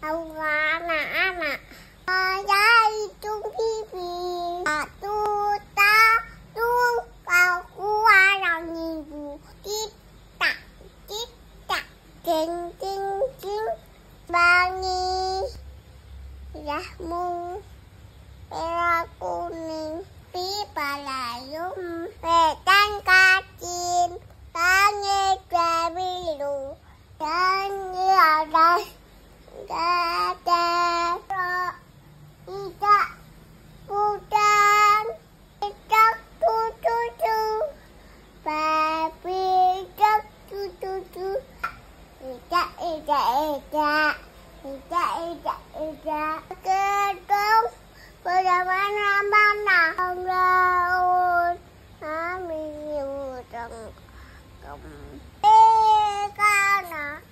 ông có là ăn ạ ở đây chúng đi vì là tu ta tu vào khu hoa là nhìn vụ tít tạ tít tạ kinh kinh kinh ba ni dạ ra mu era cô mình pi bà là ica ica ica ica ica kê công bây giờ ban nam ban nào không ra ôn há mi nhiều trong cộng ica nào